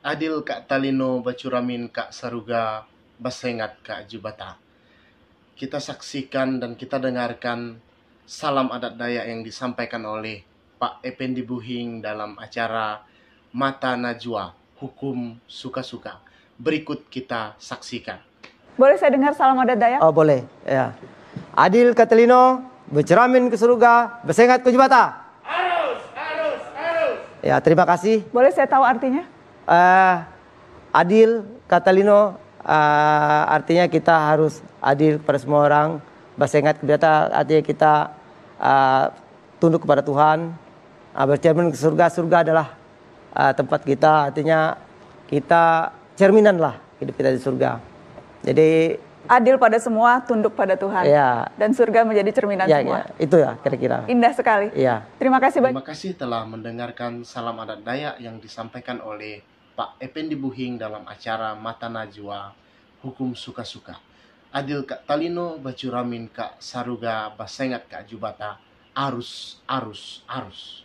adil kak talino bacuramin kak saruga basengat kak jubata. Kita saksikan dan kita dengarkan salam adat Dayak yang disampaikan oleh Pak Ependi Buhing dalam acara Mata Najwa, Hukum Suka-Suka. Berikut kita saksikan. Boleh saya dengar salam adat Dayak? Oh boleh, ya. Adil Katelino, berceramin ke surga, bersengat ke jubata. Harus, harus, harus. Ya, terima kasih. Boleh saya tahu artinya? uh, adil Catalino uh, ah, artinya kita harus adil kepada semua orang. Bahasa ingat kita artinya kita uh, tunduk kepada Tuhan. Uh, bercermin ke surga, surga adalah uh, tempat kita. Artinya kita cerminan lah hidup kita di surga. Jadi adil pada semua, tunduk pada Tuhan. Ya. Dan surga menjadi cerminan ya, semua. Ya, itu ya kira-kira. Indah sekali. Ya. Terima kasih Terima kasih telah mendengarkan salam adat Dayak yang disampaikan oleh Pak Ependi Buhing dalam acara Mata Najwa Hukum Suka-Suka. Adil Kak Talino, Bacuramin Kak Saruga, Basengat Kak Jubata, arus, arus, arus.